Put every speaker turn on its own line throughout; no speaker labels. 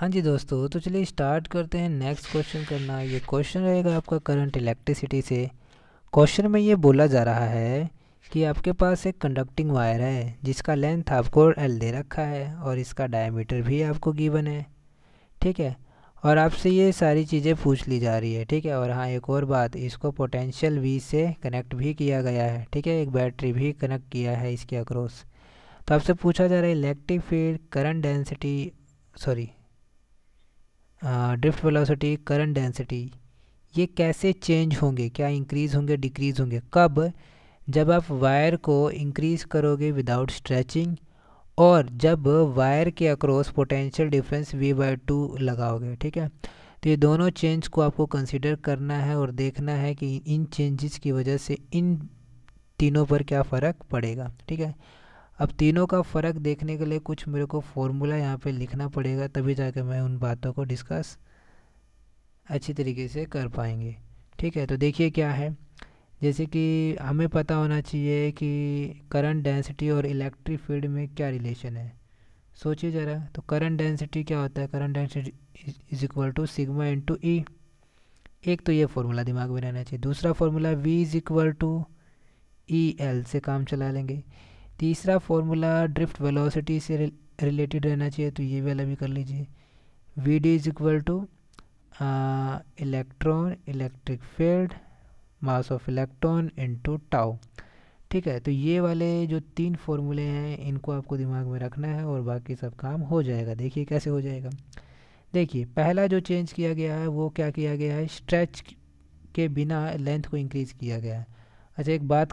हाँ जी दोस्तों तो चलिए स्टार्ट करते हैं नेक्स्ट क्वेश्चन करना ये क्वेश्चन रहेगा आपका करंट इलेक्ट्रिसिटी से क्वेश्चन में ये बोला जा रहा है कि आपके पास एक कंडक्टिंग वायर है जिसका लेंथ आपको एल दे रखा है और इसका डायमीटर भी आपको गिवन है ठीक है और आपसे ये सारी चीज़ें पूछ ली जा रही है ठीक है और हाँ एक और बात इसको पोटेंशियल वी से कनेक्ट भी किया गया है ठीक है एक बैटरी भी कनेक्ट किया है इसके अक्रॉस तो आपसे पूछा जा रहा है electric field current density sorry drift velocity current density ये कैसे चेंज होंगे क्या इंक्रीज़ होंगे डिक्रीज़ होंगे कब जब आप वायर को इंक्रीज़ करोगे विदाउट स्ट्रेचिंग और जब वायर के across potential difference V by two लगाओगे ठीक है तो ये दोनों चेंज को आपको कंसिडर करना है और देखना है कि इन चेंजेस की वजह से इन तीनों पर क्या फ़र्क पड़ेगा ठीक है अब तीनों का फ़र्क देखने के लिए कुछ मेरे को फॉर्मूला यहाँ पे लिखना पड़ेगा तभी जाके मैं उन बातों को डिस्कस अच्छी तरीके से कर पाएंगे ठीक है तो देखिए क्या है जैसे कि हमें पता होना चाहिए कि करंट डेंसिटी और इलेक्ट्रिक फील्ड में क्या रिलेशन है सोचिए ज़रा तो करंट डेंसिटी क्या होता है current density is equal to sigma into E एक तो ये फॉर्मूला दिमाग में रहना चाहिए दूसरा formula V is equal to E L से काम चला लेंगे तीसरा फॉर्मूला ड्रिफ्ट वेलोसिटी से रिलेटेड रहना चाहिए तो ये वाला भी कर लीजिए V D is equal to electron electric field mass of electron into tau ठीक है तो ये वाले जो तीन फॉर्मूले हैं इनको आपको दिमाग में रखना है और बाकी सब काम हो जाएगा देखिए कैसे हो जाएगा देखिए पहला जो चेंज किया गया है वो क्या किया गया है स्ट्रेच के बिना लेंथ को इंक्रीज़ किया गया है अच्छा एक बात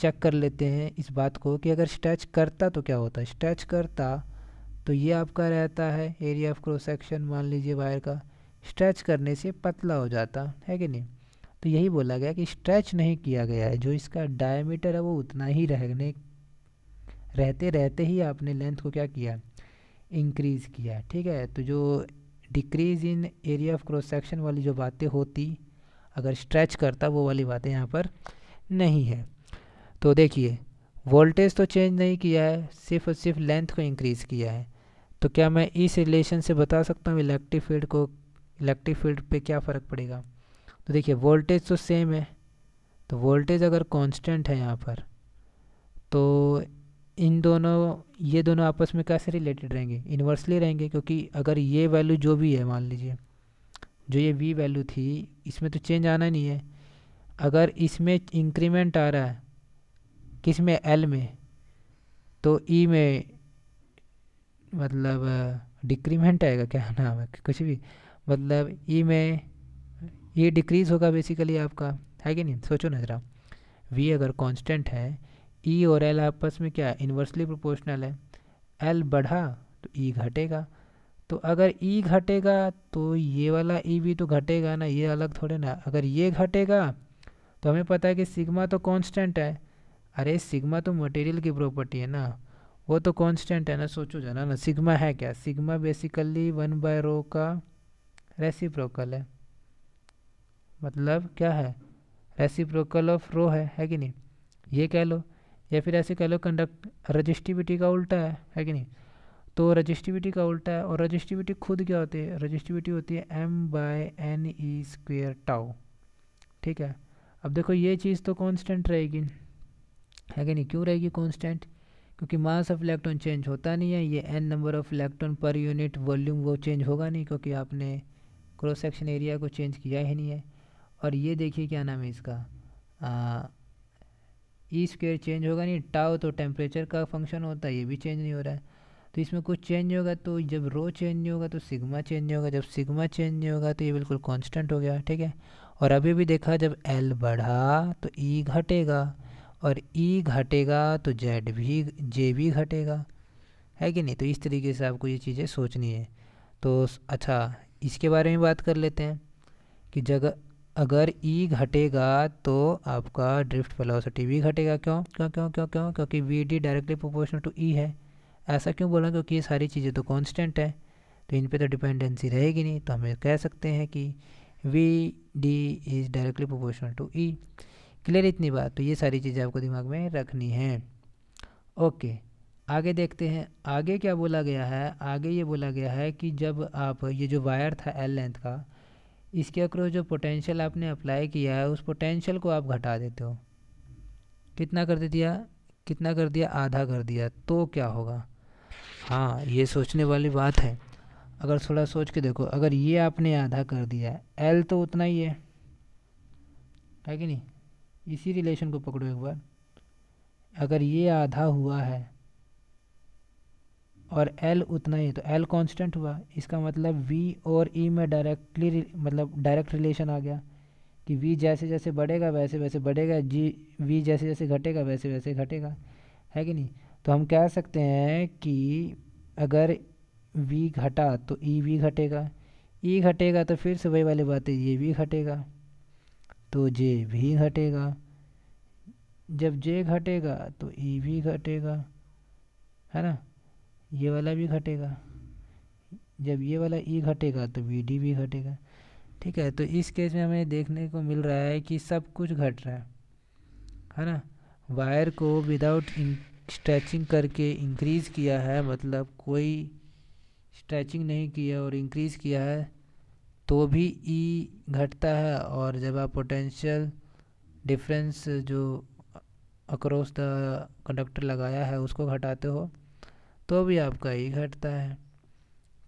चेक कर लेते हैं इस बात को कि अगर स्ट्रेच करता तो क्या होता स्ट्रेच करता तो ये आपका रहता है एरिया ऑफ क्रॉस सेक्शन मान लीजिए वायर का स्ट्रेच करने से पतला हो जाता है कि नहीं तो यही बोला गया कि स्ट्रेच नहीं किया गया है जो इसका डायमीटर है वो उतना ही रहने रहते रहते ही आपने लेंथ को क्या किया इंक्रीज़ किया ठीक है तो जो decrease in area of cross section वाली जो बातें होती अगर स्ट्रेच करता वो वाली बातें यहाँ पर नहीं है तो देखिए वोल्टेज तो चेंज नहीं किया है सिर्फ और सिर्फ लेंथ को इंक्रीज़ किया है तो क्या मैं इस रिलेशन से बता सकता हूँ इलेक्ट्रिक फील्ड को इलेक्ट्रिक फील्ड पे क्या फ़र्क पड़ेगा तो देखिए वोल्टेज तो सेम है तो वोल्टेज अगर कांस्टेंट है यहाँ पर तो इन दोनों ये दोनों आपस में कैसे रिलेटेड रहेंगे इन्वर्सली रहेंगे क्योंकि अगर ये वैल्यू जो भी है मान लीजिए जो ये वी वैल्यू थी इसमें तो चेंज आना नहीं है अगर इसमें इंक्रीमेंट आ रहा है किस में एल में तो ई e में मतलब डिक्रीमेंट आएगा क्या नाम है कुछ भी मतलब ई e में ये e डिक्रीज़ होगा बेसिकली आपका है कि नहीं सोचो ना ज़रा वी अगर कांस्टेंट है ई और एल आपस में क्या है इन्वर्सली प्रोपोर्शनल है एल बढ़ा तो ई घटेगा तो अगर ई e घटेगा तो ये वाला ई भी तो घटेगा ना ये अलग थोड़े ना अगर ये घटेगा तो हमें पता है कि सिग्मा तो कांस्टेंट है अरे सिग्मा तो मटेरियल की प्रॉपर्टी है ना वो तो कांस्टेंट है ना सोचो जाना ना सिग्मा है क्या sigma basically one by rho का रेसिप्रोकल है मतलब क्या है रेसिप्रोकल ऑफ रो है है कि नहीं ये कह लो या फिर ऐसे कह लो कंडक्ट रजिस्टिविटी का उल्टा है है कि नहीं तो रजिस्टिविटी का उल्टा है और रजिस्टिविटी खुद क्या होती है रजिस्टिविटी होती है M by N E square tau ठीक है अब देखो ये चीज़ तो कॉन्स्टेंट रहेगी है कि नहीं क्यों रहेगी कॉन्स्टेंट क्योंकि मास ऑफ इलेक्ट्रॉन चेंज होता नहीं है ये N number of electron per unit volume वो चेंज होगा नहीं क्योंकि आपने क्रॉस सेक्शन एरिया को चेंज किया ही नहीं है और ये देखिए क्या नाम है इसका ई स्क्वेयर चेंज होगा नहीं टाओ तो टेम्परेचर का फंक्शन होता है ये भी चेंज नहीं हो रहा है तो इसमें कुछ चेंज तो नहीं होगा तो जब रो चेंज नहीं होगा तो सिग्मा चेंज नहीं होगा जब सिग्मा चेंज नहीं होगा तो ये बिल्कुल कांस्टेंट हो गया ठीक है और अभी भी देखा जब एल बढ़ा तो ई e घटेगा और ई घटेगा तो जेड भी जे भी घटेगा है कि नहीं तो इस तरीके से आपको ये चीज़ें सोचनी है तो अच्छा इसके बारे में बात कर लेते हैं कि जगह अगर ई घटेगा तो आपका ड्रिफ्ट वेलोसिटी भी घटेगा क्यों क्यों क्यों क्यों क्यों क्योंकि V D directly proportional to E है ऐसा क्यों बोला क्योंकि ये सारी चीज़ें तो कांस्टेंट है तो इन पे तो डिपेंडेंसी रहेगी नहीं तो हम कह सकते हैं कि V D is directly proportional to E clear इतनी बात तो ये सारी चीज़ें आपको दिमाग में रखनी है ओके आगे देखते हैं आगे क्या बोला गया है आगे ये बोला गया है कि जब आप ये जो वायर था एल लेंथ का इसके अक्रॉस जो पोटेंशियल आपने अप्लाई किया है उस पोटेंशियल को आप घटा देते हो कितना कर दिया कितना कर दिया आधा कर दिया तो क्या होगा हाँ ये सोचने वाली बात है अगर थोड़ा सोच के देखो अगर ये आपने आधा कर दिया एल तो उतना ही है है कि नहीं इसी रिलेशन को पकड़ो एक बार अगर ये आधा हुआ है और एल उतना ही तो एल कांस्टेंट हुआ इसका मतलब वी और ई e में डायरेक्टली मतलब डायरेक्ट रिलेशन आ गया कि वी जैसे जैसे बढ़ेगा वैसे वैसे बढ़ेगा जी वी जैसे जैसे घटेगा वैसे वैसे घटेगा है कि नहीं तो हम कह सकते हैं कि अगर वी घटा तो ई e वी घटेगा ई e घटेगा तो फिर से वही वाली बात है ये भी घटेगा तो जे भी घटेगा जब जे घटेगा तो ई e भी घटेगा है ना ये वाला भी घटेगा जब ये वाला ई e घटेगा तो बी डी भी घटेगा ठीक है तो इस केस में हमें देखने को मिल रहा है कि सब कुछ घट रहा है है ना वायर को विदाउट स्ट्रेचिंग करके इंक्रीज़ किया है मतलब कोई स्ट्रेचिंग नहीं किया और इंक्रीज़ किया है तो भी ई e घटता है और जब आप पोटेंशियल डिफरेंस जो अक्रॉस द कंडक्टर लगाया है उसको घटाते हो तो भी आपका ई e घटता है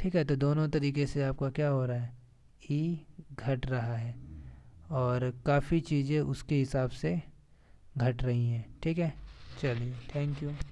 ठीक है तो दोनों तरीके से आपका क्या हो रहा है ई e घट रहा है और काफ़ी चीज़ें उसके हिसाब से घट रही हैं ठीक है चलिए थैंक यू